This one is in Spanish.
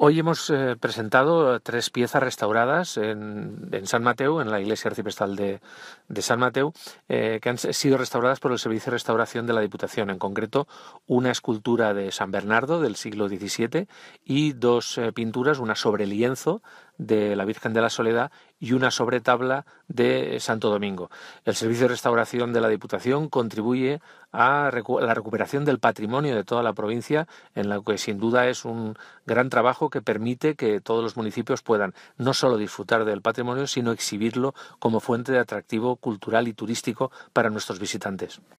Hoy hemos eh, presentado eh, tres piezas restauradas en, San Mateo, en la iglesia arcipestal de, San Mateo, eh, que han sido restauradas por el Servicio de Restauración de la Diputación. En concreto, una escultura de San Bernardo del siglo XVII y dos pinturas, una sobre lienzo de la Virgen de la Soledad y una sobretabla de Santo Domingo. El Servicio de Restauración de la Diputación contribuye a la recuperación del patrimonio de toda la provincia, en lo que sin duda es un gran trabajo que permite que todos los municipios puedan no solo disfrutar del patrimonio, sino exhibirlo como fuente de atractivo cultural y turístico para nuestros visitantes.